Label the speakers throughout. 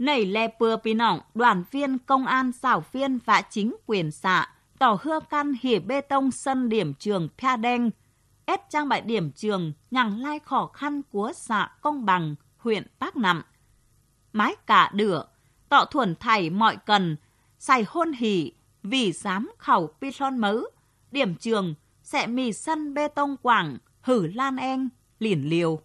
Speaker 1: nảy lè bừa pì nỏng, đoàn viên, công an, xảo viên và chính quyền xã, tỏ hưa căn hỉ bê tông sân điểm trường Pia Đen, ép trang bại điểm trường nhằng lai khó khăn của xã Công Bằng, huyện Bắc Nậm. Mái cả đửa, tỏ thuần thảy mọi cần, xài hôn hỉ, vì dám khẩu pi son mứ, điểm trường sẽ mì sân bê tông quảng, hử lan en, liền liều.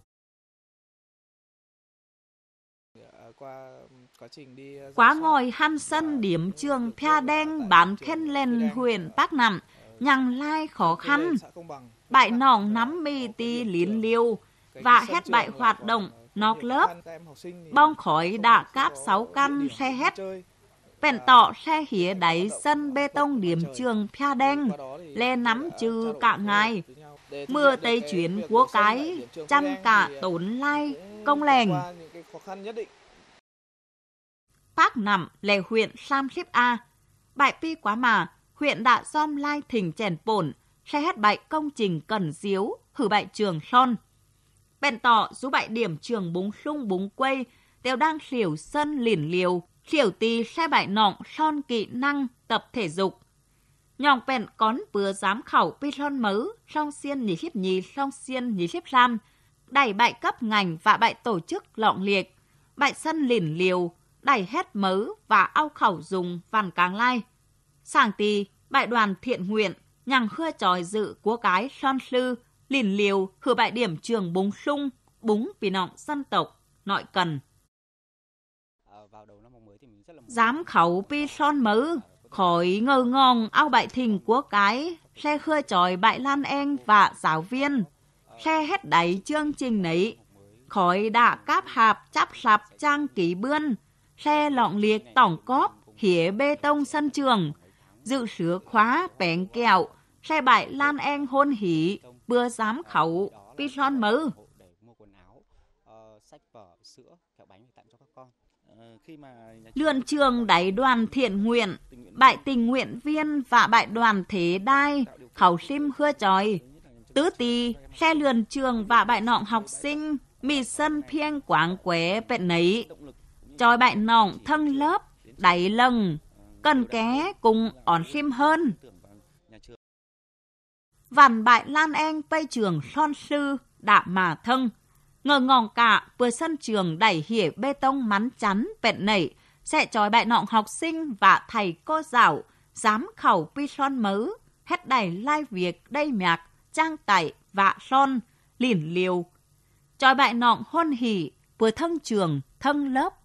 Speaker 1: Quá ờ, ngồi han sân điểm trường Pia Đen bán khen lên huyện Bắc nằm ờ, nhằng lai khó khăn. Bại nòng nắm mì ti lín liêu và hết bại ờ, hoạt động nọc lớp. Bong khói đã cáp sáu căn xe hết. Vẹn tỏ xe hía đáy sân bê tông điểm trường Pia Đen, lê nắm trừ cả ngày. Mưa tây chuyến của cái, chăm cả tốn lai, công lèng. Park Nằm lè huyện Sam Ship A. Bại pi quá mà, huyện đã xom lai thỉnh chèn bổn, xe hết bại công trình cần diếu, hử bại trường son. Bèn tỏ rú bại điểm trường búng sung búng quây, đều đang xỉu sân liền liều, xỉu tì xe bại nọng son kỹ năng tập thể dục. Nhòng bèn con vừa dám khẩu pi son mớ song xiên nhì khiếp nhì, song xiên nhì khiếp ram, đẩy bại cấp ngành và bại tổ chức lọng liệt, bại sân liền liều, đẩy hết mớ và ao khẩu dùng văn càng lai. Sàng tì, bại đoàn thiện nguyện, nhằng khưa tròi dự của cái son sư, lìn liều hư bại điểm trường búng sung, búng vì nọng dân tộc, nội cần. Dám khẩu pi son mớ khỏi ngơ ngon ao bại thình của cái, xe khưa tròi bại lan en và giáo viên. Xe hết đẩy chương trình nấy, khỏi đã cáp hạp chắp sạp trang ký bươn, xe lọn liệt tổng cóp, hỉa bê tông sân trường, dự sửa khóa bèn kẹo, xe bại lan en hôn hỉ, bưa dám khẩu, pi son mứ. Lượn trường đẩy đoàn thiện nguyện, bại tình nguyện viên và bại đoàn thế đai, khẩu sim khưa tròi. Tứ tì, xe lượn trường và bại nọng học sinh, mì sân phiên quảng quế bệnh nấy. Trời bạn nọng thân lớp, đẩy lần, cần ké cùng ổn khiêm hơn. Vằn bại lan en bây trường son sư, đạm mà thân. Ngờ ngòn cả, vừa sân trường đẩy hỉa bê tông mắn chắn, vẹn nảy, sẽ trói bại nọng học sinh và thầy cô giáo, giám khẩu pi son mớ, hết đẩy lai việc đây mạc, trang tẩy vạ son, lỉn liều. Trói bại nọng hôn hỉ, vừa thân trường, thân lớp,